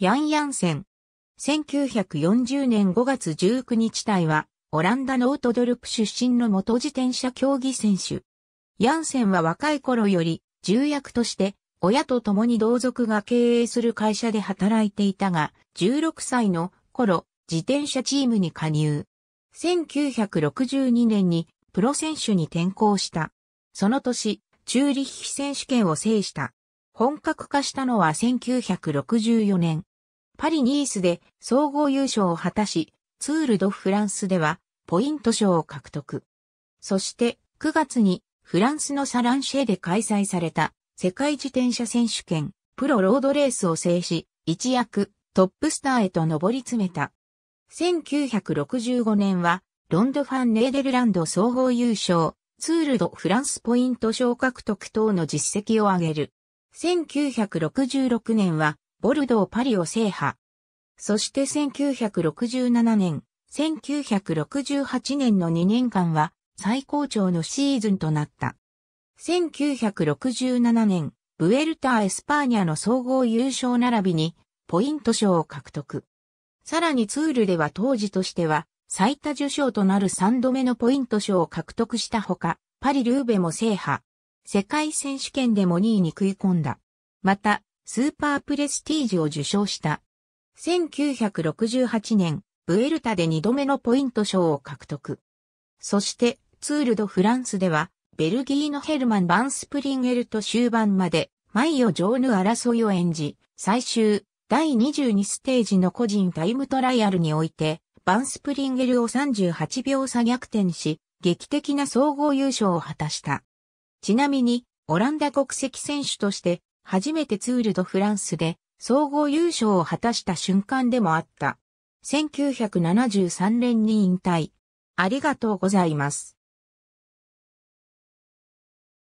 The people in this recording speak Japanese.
ヤンヤンン、1940年5月19日隊は、オランダのオートドルプ出身の元自転車競技選手。ヤンセンは若い頃より、重役として、親と共に同族が経営する会社で働いていたが、16歳の頃、自転車チームに加入。1962年にプロ選手に転向した。その年、チューリッヒ選手権を制した。本格化したのは1964年。パリ・ニースで総合優勝を果たし、ツール・ド・フランスではポイント賞を獲得。そして9月にフランスのサランシェで開催された世界自転車選手権プロロードレースを制し、一躍トップスターへと上り詰めた。1965年はロンド・ファン・ネーデルランド総合優勝、ツール・ド・フランスポイント賞獲得等の実績を上げる。1966年は、ボルドー・パリを制覇。そして1967年、1968年の2年間は、最高潮のシーズンとなった。1967年、ブエルタ・ー・エスパーニャの総合優勝並びに、ポイント賞を獲得。さらにツールでは当時としては、最多受賞となる3度目のポイント賞を獲得したほか、パリ・ルーベも制覇。世界選手権でも2位に食い込んだ。また、スーパープレスティージを受賞した。1968年、ブエルタで2度目のポイント賞を獲得。そして、ツール・ド・フランスでは、ベルギーのヘルマン・バンスプリンゲルと終盤まで、マイジョーヌ争いを演じ、最終、第22ステージの個人タイムトライアルにおいて、バンスプリンゲルを38秒差逆転し、劇的な総合優勝を果たした。ちなみに、オランダ国籍選手として、初めてツールドフランスで、総合優勝を果たした瞬間でもあった。1973年に引退。ありがとうございます。